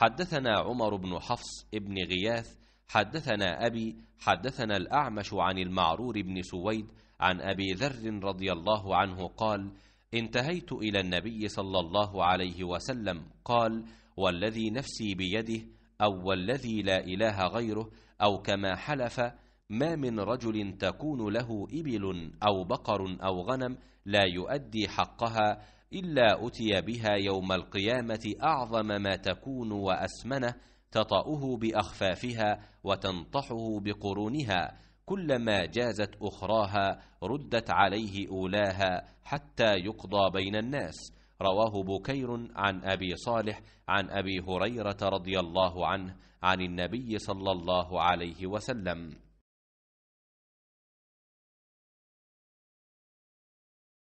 حدثنا عمر بن حفص ابن غياث حدثنا أبي حدثنا الأعمش عن المعرور بن سويد عن أبي ذر رضي الله عنه قال انتهيت إلى النبي صلى الله عليه وسلم قال والذي نفسي بيده أو والذي لا إله غيره أو كما حلف ما من رجل تكون له إبل أو بقر أو غنم لا يؤدي حقها إلا أتي بها يوم القيامة أعظم ما تكون وأسمنه تطأه بأخفافها وتنطحه بقرونها كلما جازت أخراها ردت عليه أولاها حتى يقضى بين الناس رواه بكير عن أبي صالح عن أبي هريرة رضي الله عنه عن النبي صلى الله عليه وسلم